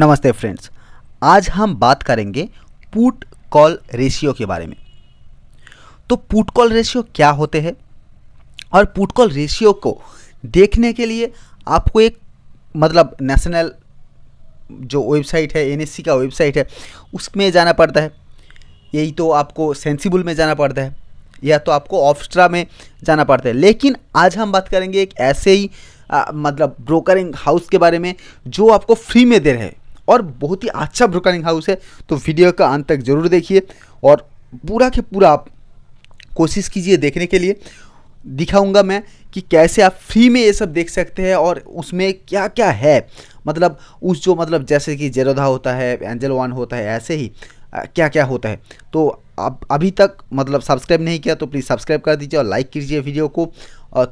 नमस्ते फ्रेंड्स आज हम बात करेंगे पुट कॉल रेशियो के बारे में तो पुट कॉल रेशियो क्या होते हैं और पुट कॉल रेशियो को देखने के लिए आपको एक मतलब नेशनल जो वेबसाइट है एन का वेबसाइट है उसमें जाना पड़ता है यही तो आपको सेंसिबल में जाना पड़ता है या तो आपको ऑफ्स्ट्रा में जाना पड़ता है लेकिन आज हम बात करेंगे एक ऐसे ही आ, मतलब ब्रोकरिंग हाउस के बारे में जो आपको फ्री में दे रहे हैं और बहुत ही अच्छा ब्रोकरिंग हाउस है तो वीडियो का अंत तक ज़रूर देखिए और पूरा के पूरा आप कोशिश कीजिए देखने के लिए दिखाऊंगा मैं कि कैसे आप फ्री में ये सब देख सकते हैं और उसमें क्या क्या है मतलब उस जो मतलब जैसे कि जेरोधा होता है एंजल वन होता है ऐसे ही आ, क्या क्या होता है तो आप अभी तक मतलब सब्सक्राइब नहीं किया तो प्लीज़ सब्सक्राइब कर दीजिए और लाइक कीजिए वीडियो को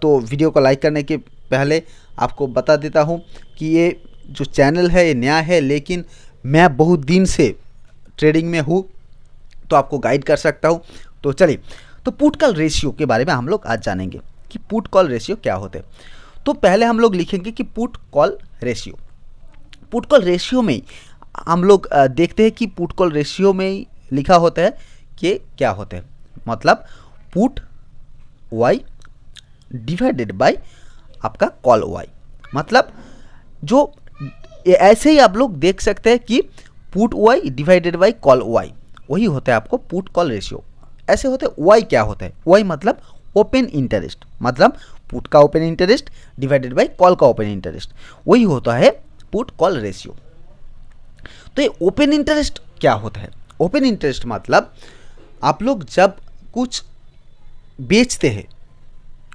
तो वीडियो को लाइक करने के पहले आपको बता देता हूँ कि ये जो चैनल है ये नया है लेकिन मैं बहुत दिन से ट्रेडिंग में हूँ तो आपको गाइड कर सकता हूँ तो चलिए तो पुट कॉल रेशियो के बारे में हम लोग आज जानेंगे कि पुट कॉल रेशियो क्या होते हैं तो पहले हम लोग लिखेंगे कि put call ratio put call ratio में हम लोग देखते हैं कि पुट कॉल रेशियो में लिखा होता है कि क्या होते हैं मतलब पुट वाई डिवाइडेड बाय आपका कॉल वाई मतलब जो ऐसे ही आप लोग देख सकते हैं कि put OI divided by call OI वही होता है आपको पुट कॉल रेशियो ऐसे होते वाई क्या होता है वाई मतलब ओपन इंटरेस्ट मतलब पुट का open interest divided by call का ओपन इंटरेस्ट वही होता है पुट कॉल रेशियो तो ये ओपन इंटरेस्ट क्या होता है ओपन इंटरेस्ट मतलब आप लोग जब कुछ बेचते हैं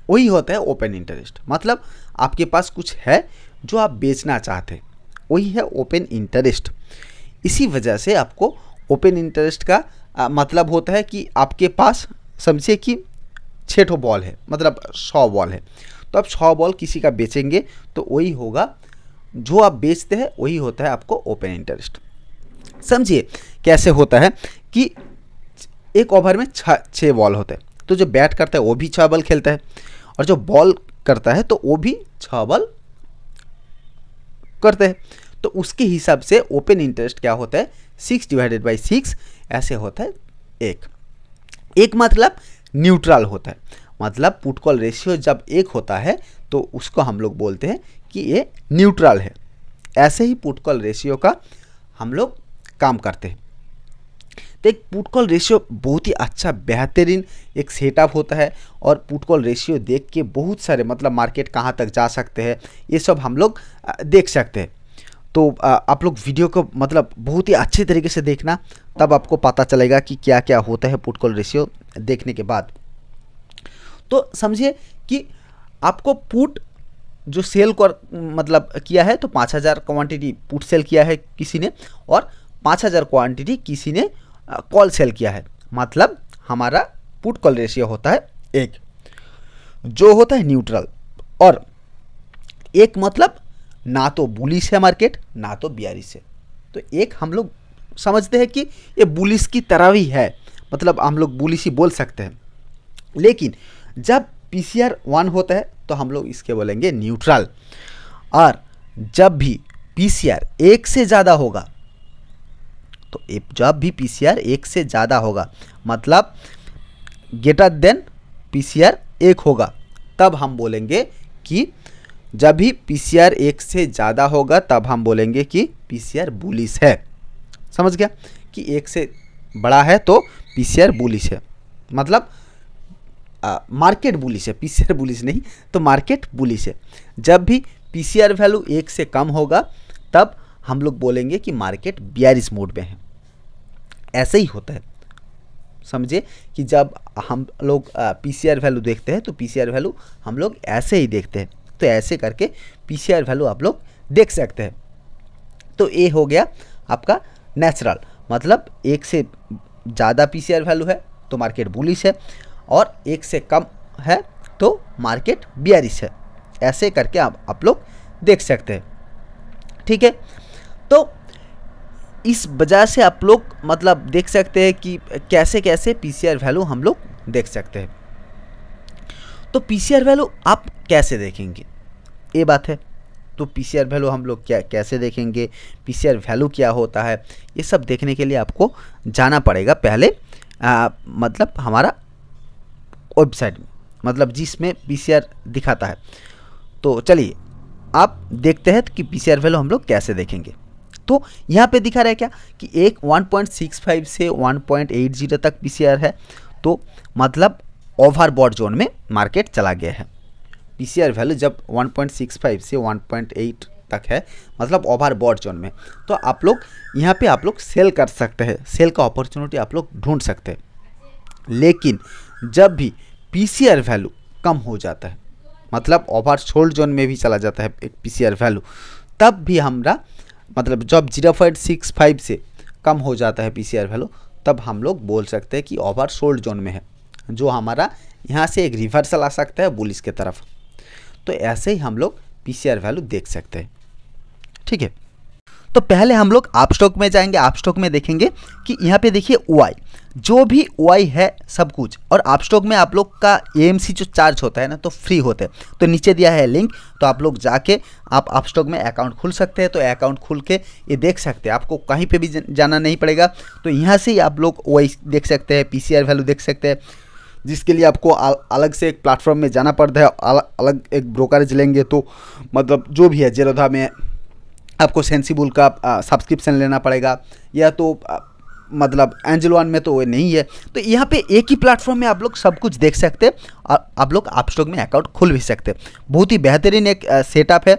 वही होता है ओपन इंटरेस्ट मतलब आपके पास कुछ है जो आप बेचना चाहते हैं वही है ओपन इंटरेस्ट इसी वजह से आपको ओपन इंटरेस्ट का आ, मतलब होता है कि आपके पास समझिए कि छठो बॉल है मतलब सौ बॉल है तो आप सौ बॉल किसी का बेचेंगे तो वही होगा जो आप बेचते हैं वही होता है आपको ओपन इंटरेस्ट समझिए कैसे होता है कि एक ओवर में छ छः बॉल होते हैं तो जो बैट करता है वो भी छः बॉल खेलता है और जो बॉल करता है तो वो भी छः बॉल करते हैं तो उसके हिसाब से ओपन इंटरेस्ट क्या होता है सिक्स डिवाइडेड बाई सिक्स ऐसे होता है एक एक मतलब न्यूट्रल होता है मतलब पुटकॉल रेशियो जब एक होता है तो उसको हम लोग बोलते हैं कि ये न्यूट्रल है ऐसे ही पुटकॉल रेशियो का हम लोग काम करते हैं तो एक पुट कॉल रेशियो बहुत ही अच्छा बेहतरीन एक सेटअप होता है और पुट कॉल रेशियो देख के बहुत सारे मतलब मार्केट कहाँ तक जा सकते हैं ये सब हम लोग देख सकते हैं तो आप लोग वीडियो को मतलब बहुत ही अच्छे तरीके से देखना तब आपको पता चलेगा कि क्या क्या होता है पुट कॉल रेशियो देखने के बाद तो समझिए कि आपको पुट जो सेल कर मतलब किया है तो पाँच हज़ार क्वान्टिटी पुट सेल किया है किसी ने और पाँच हज़ार क्वान्टिटी किसी ने कॉल सेल किया है मतलब हमारा पुट कॉल रेशियो होता है एक जो होता है न्यूट्रल और एक मतलब ना तो बुलिस है मार्केट ना तो बियारी से तो एक हम लोग समझते हैं कि ये बुलिस की तरह ही है मतलब हम लोग बुलिस ही बोल सकते हैं लेकिन जब पी सी आर वन होता है तो हम लोग इसके बोलेंगे न्यूट्रल और जब भी पी सी आर एक से ज़्यादा होगा तो जब भी पी एक से ज़्यादा होगा मतलब गेटर देन पी एक होगा तब हम बोलेंगे कि जब भी पी एक से ज़्यादा होगा तब हम बोलेंगे कि पी बुलिस है समझ गया कि एक से बड़ा है तो पी बुलिस है मतलब आ, मार्केट बुलिस है पी बुलिस नहीं तो मार्केट बुलिस है जब भी पी वैल्यू एक से कम होगा तब हम लोग बोलेंगे कि मार्केट बियरिस मोड में है ऐसे ही होता है समझे कि जब हम लोग पी सी आर वैल्यू देखते हैं तो पी सी आर वैल्यू हम लोग ऐसे ही देखते हैं तो ऐसे करके पी सी आर वैल्यू आप लोग देख सकते हैं तो ये हो गया आपका नेचुरल मतलब एक से ज़्यादा पी सी आर वैल्यू है तो मार्केट बुलिश है और एक से कम है तो मार्केट बियरिश है ऐसे करके आप आप लोग देख सकते हैं ठीक है तो इस वजह से आप लोग मतलब देख सकते हैं कि कैसे कैसे पी वैल्यू हम लोग देख सकते हैं तो पी वैल्यू आप कैसे देखेंगे ये बात है तो पी वैल्यू हम लोग क्या कैसे देखेंगे पी वैल्यू क्या होता है ये सब देखने के लिए आपको जाना पड़ेगा पहले आ, मतलब हमारा वेबसाइट में मतलब जिसमें पी दिखाता है तो चलिए आप देखते हैं कि पी वैल्यू हम लोग कैसे देखेंगे तो यहाँ पे दिखा रहा है क्या कि एक 1.65 से 1.80 तक पी है तो मतलब ओवरबॉड जोन में मार्केट चला गया है पी वैल्यू जब 1.65 से 1.8 तक है मतलब ओवरबॉड जोन में तो आप लोग यहाँ पे आप लोग सेल कर सकते हैं सेल का अपॉर्चुनिटी आप लोग ढूंढ सकते हैं लेकिन जब भी पी वैल्यू कम हो जाता है मतलब ओवर शोल्ड जोन में भी चला जाता है एक पी वैल्यू तब भी हमारा मतलब जब जीरो पॉइंट सिक्स फाइव से कम हो जाता है पी वैल्यू तब हम लोग बोल सकते हैं कि ओवर सोल्ड जोन में है जो हमारा यहाँ से एक रिवर्सल आ सकता है बुलिस के तरफ तो ऐसे ही हम लोग पी वैल्यू देख सकते हैं ठीक है तो पहले हम लोग आप स्टॉक में जाएंगे आप स्टॉक में देखेंगे कि यहाँ पे देखिए वाई जो भी वाई है सब कुछ और आप स्टॉक में आप लोग का ए जो चार्ज होता है ना तो फ्री होता है तो नीचे दिया है लिंक तो आप लोग जाके आप आप स्टॉक में अकाउंट खुल सकते हैं तो अकाउंट खुल के ये देख सकते हैं आपको कहीं पे भी जाना नहीं पड़ेगा तो यहाँ से ही आप लोग वाई देख सकते हैं पी वैल्यू देख सकते हैं जिसके लिए आपको अलग से एक प्लेटफॉर्म में जाना पड़ता है अलग एक ब्रोकरेज लेंगे तो मतलब जो भी है जेरोधा में आपको सेंसीबुल का सब्सक्रिप्शन लेना पड़ेगा या तो मतलब एंजल वन में तो वो नहीं है तो यहाँ पे एक ही प्लेटफॉर्म में आप लोग सब कुछ देख सकते हैं और आप लोग आप स्टॉक में अकाउंट खोल भी सकते हैं बहुत ही बेहतरीन एक सेटअप है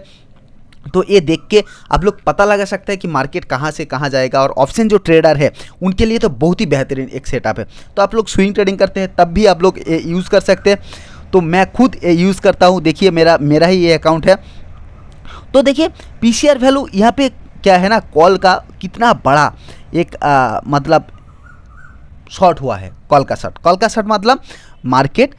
तो ये देख के आप लोग पता लगा सकते हैं कि मार्केट कहाँ से कहाँ जाएगा और ऑप्शन जो ट्रेडर है उनके लिए तो बहुत ही बेहतरीन एक सेटअप है तो आप लोग स्विंग ट्रेडिंग करते हैं तब भी आप लोग यूज़ कर सकते हैं तो मैं खुद यूज़ करता हूँ देखिए मेरा मेरा ही ये अकाउंट है तो देखिए पी वैल्यू यहाँ पे क्या है ना कॉल का कितना बड़ा एक आ, मतलब शॉर्ट हुआ है कॉल का शॉर्ट कॉल का शॉर्ट मतलब मार्केट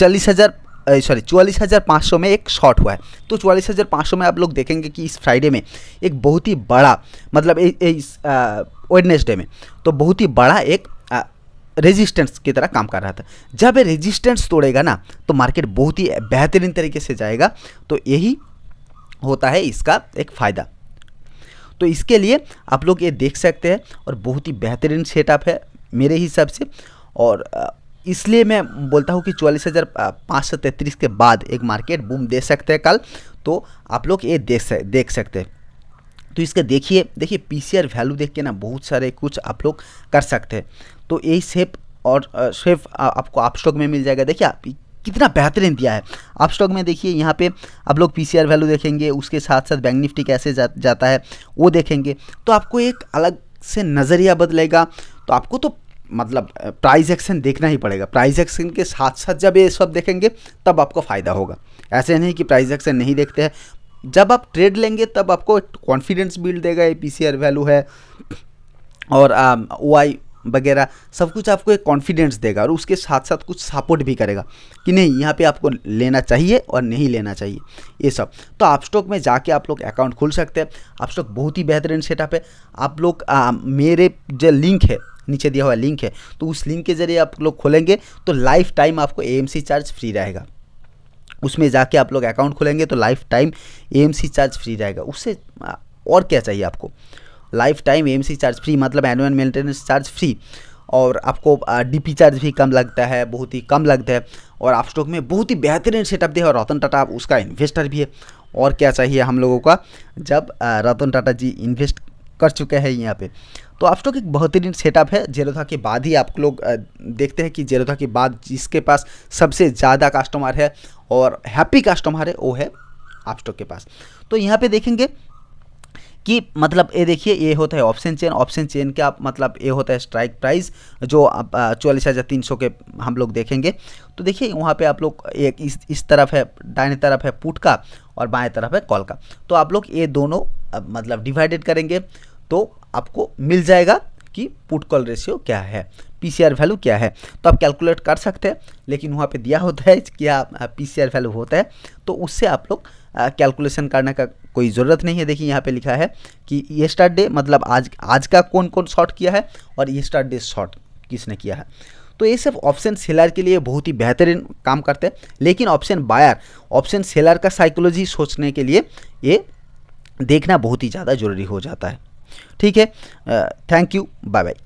चालीस हज़ार सॉरी चौवालीस हज़ार पाँच सौ में एक शॉर्ट हुआ है तो चौवालीस हज़ार पाँच सौ में आप लोग देखेंगे कि इस फ्राइडे में एक बहुत ही बड़ा मतलब इस वेडनेसडे में तो बहुत ही बड़ा एक रेजिस्टेंस की तरह काम कर रहा था जब ये रेजिस्टेंस तोड़ेगा ना तो मार्केट बहुत ही बेहतरीन तरीके से जाएगा तो यही होता है इसका एक फ़ायदा तो इसके लिए आप लोग ये देख सकते हैं और बहुत ही बेहतरीन सेटअप है मेरे हिसाब से और इसलिए मैं बोलता हूँ कि चौलीस हज़ार पाँच सौ तैंतीस के बाद एक मार्केट बूम दे सकते हैं कल तो आप लोग ये देख सक, देख सकते हैं तो इसके देखिए देखिए पी वैल्यू देख के ना बहुत सारे कुछ आप लोग कर सकते हैं तो यही सेप और सेफ आपको आप स्टॉक में मिल जाएगा देखिए कितना बेहतरीन दिया है आप स्टॉक में देखिए यहाँ पे आप लोग पी वैल्यू देखेंगे उसके साथ साथ बैंक निफ्टी कैसे जा, जाता है वो देखेंगे तो आपको एक अलग से नज़रिया बदलेगा तो आपको तो मतलब प्राइस एक्शन देखना ही पड़ेगा प्राइस एक्शन के साथ साथ जब ये सब देखेंगे तब आपको फ़ायदा होगा ऐसे नहीं कि प्राइस एक्शन नहीं देखते हैं जब आप ट्रेड लेंगे तब आपको कॉन्फिडेंस बिल्ड देगा ये पी वैल्यू है और ओ आई वगैरह सब कुछ आपको एक कॉन्फिडेंस देगा और उसके साथ साथ कुछ सपोर्ट भी करेगा कि नहीं यहाँ पे आपको लेना चाहिए और नहीं लेना चाहिए ये सब तो आप स्टॉक में जाके आप लोग अकाउंट खोल सकते हैं आप स्टॉक बहुत ही बेहतरीन सेटअप है आप लोग आ, मेरे जो लिंक है नीचे दिया हुआ लिंक है तो उस लिंक के जरिए आप लोग खोलेंगे तो लाइफ टाइम आपको ए चार्ज फ्री रहेगा उसमें जाके आप लोग अकाउंट खोलेंगे तो lifetime AMC charge free रहेगा उससे और क्या चाहिए आपको lifetime M charge free मतलब एनुअल मेंटेनेंस चार्ज फ्री और आपको डीपी चार्ज भी कम लगता है बहुत ही कम लगता है और आप स्टॉक में बहुत ही बेहतरीन सेटअप दिया और रतन टाटा उसका इन्वेस्टर भी है और क्या चाहिए हम लोगों का जब रतन टाटा जी इन्वेस्ट कर चुके हैं यहाँ पे तो आप स्टॉक एक बेहतरीन सेटअप है जेरोधा के बाद ही आप लोग देखते हैं कि जेरोधा के बाद जिसके पास सबसे ज़्यादा कस्टमर है और हैप्पी कस्टमर है वो है आप स्टॉक के पास तो यहाँ पे देखेंगे कि मतलब ये देखिए ये होता है ऑप्शन चेन ऑप्शन चेन का मतलब ये होता है स्ट्राइक प्राइस जो चौलीस हज़ार तीन सौ के हम लोग देखेंगे तो देखिए वहाँ पे आप लोग एक इस इस तरफ है डाइने तरफ है पुट का और बाएं तरफ है कॉल का तो आप लोग ये दोनों मतलब डिवाइडेड करेंगे तो आपको मिल जाएगा कि पुट कॉल रेशियो क्या है पी वैल्यू क्या है तो आप कैलकुलेट कर सकते हैं लेकिन वहाँ पर दिया होता है क्या पी वैल्यू होता है तो उससे आप लोग कैलकुलेशन करने का कोई ज़रूरत नहीं है देखिए यहाँ पे लिखा है कि डे मतलब आज आज का कौन कौन शॉर्ट किया है और डे शॉर्ट किसने किया है तो ये सब ऑप्शन सेलर के लिए बहुत ही बेहतरीन काम करते हैं लेकिन ऑप्शन बायर ऑप्शन सेलर का साइकोलॉजी सोचने के लिए ये देखना बहुत ही ज़्यादा ज़रूरी हो जाता है ठीक है थैंक यू बाय बाय